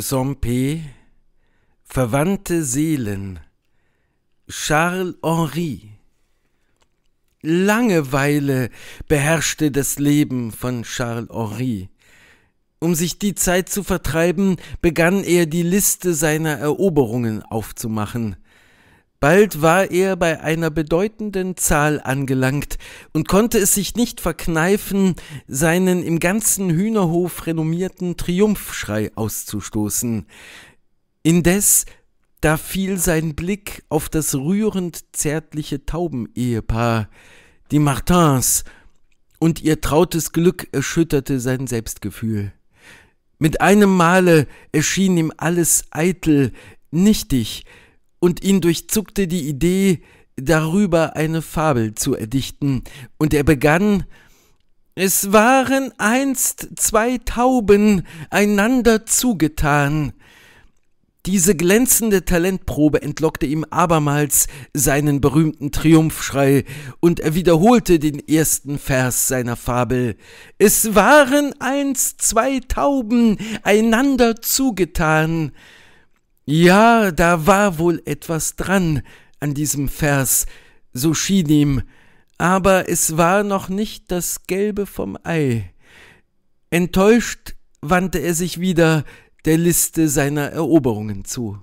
Sompe, Verwandte Seelen, Charles Henri. Langeweile beherrschte das Leben von Charles Henri. Um sich die Zeit zu vertreiben, begann er die Liste seiner Eroberungen aufzumachen – Bald war er bei einer bedeutenden Zahl angelangt und konnte es sich nicht verkneifen, seinen im ganzen Hühnerhof renommierten Triumphschrei auszustoßen. Indes, da fiel sein Blick auf das rührend zärtliche Taubenehepaar, die Martins, und ihr trautes Glück erschütterte sein Selbstgefühl. Mit einem Male erschien ihm alles eitel, nichtig, und ihn durchzuckte die Idee, darüber eine Fabel zu erdichten, und er begann Es waren einst zwei Tauben einander zugetan. Diese glänzende Talentprobe entlockte ihm abermals seinen berühmten Triumphschrei, und er wiederholte den ersten Vers seiner Fabel. Es waren einst zwei Tauben einander zugetan. Ja, da war wohl etwas dran an diesem Vers, so schien ihm, aber es war noch nicht das Gelbe vom Ei. Enttäuscht wandte er sich wieder der Liste seiner Eroberungen zu.